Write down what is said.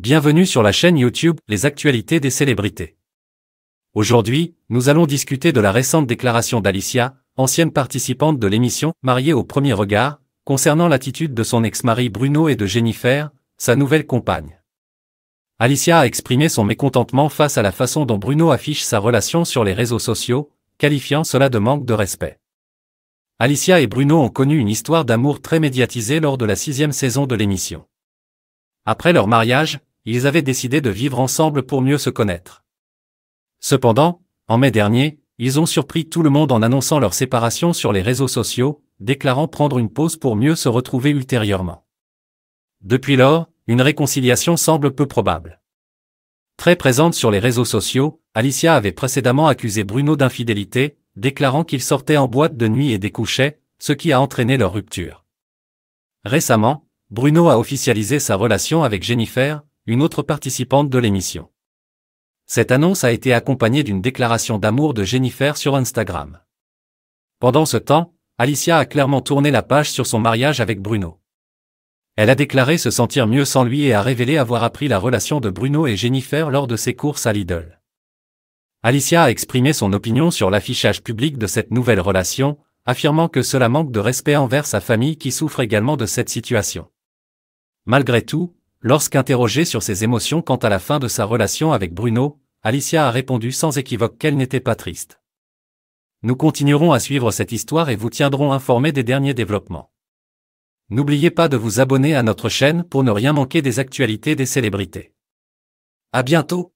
Bienvenue sur la chaîne YouTube Les actualités des célébrités. Aujourd'hui, nous allons discuter de la récente déclaration d'Alicia, ancienne participante de l'émission Mariée au premier regard, concernant l'attitude de son ex-mari Bruno et de Jennifer, sa nouvelle compagne. Alicia a exprimé son mécontentement face à la façon dont Bruno affiche sa relation sur les réseaux sociaux, qualifiant cela de manque de respect. Alicia et Bruno ont connu une histoire d'amour très médiatisée lors de la sixième saison de l'émission. Après leur mariage, ils avaient décidé de vivre ensemble pour mieux se connaître. Cependant, en mai dernier, ils ont surpris tout le monde en annonçant leur séparation sur les réseaux sociaux, déclarant prendre une pause pour mieux se retrouver ultérieurement. Depuis lors, une réconciliation semble peu probable. Très présente sur les réseaux sociaux, Alicia avait précédemment accusé Bruno d'infidélité, déclarant qu'il sortait en boîte de nuit et découchait, ce qui a entraîné leur rupture. Récemment, Bruno a officialisé sa relation avec Jennifer, une autre participante de l'émission. Cette annonce a été accompagnée d'une déclaration d'amour de Jennifer sur Instagram. Pendant ce temps, Alicia a clairement tourné la page sur son mariage avec Bruno. Elle a déclaré se sentir mieux sans lui et a révélé avoir appris la relation de Bruno et Jennifer lors de ses courses à Lidl. Alicia a exprimé son opinion sur l'affichage public de cette nouvelle relation, affirmant que cela manque de respect envers sa famille qui souffre également de cette situation. Malgré tout, Lorsqu'interrogée sur ses émotions quant à la fin de sa relation avec Bruno, Alicia a répondu sans équivoque qu'elle n'était pas triste. Nous continuerons à suivre cette histoire et vous tiendrons informés des derniers développements. N'oubliez pas de vous abonner à notre chaîne pour ne rien manquer des actualités des célébrités. À bientôt!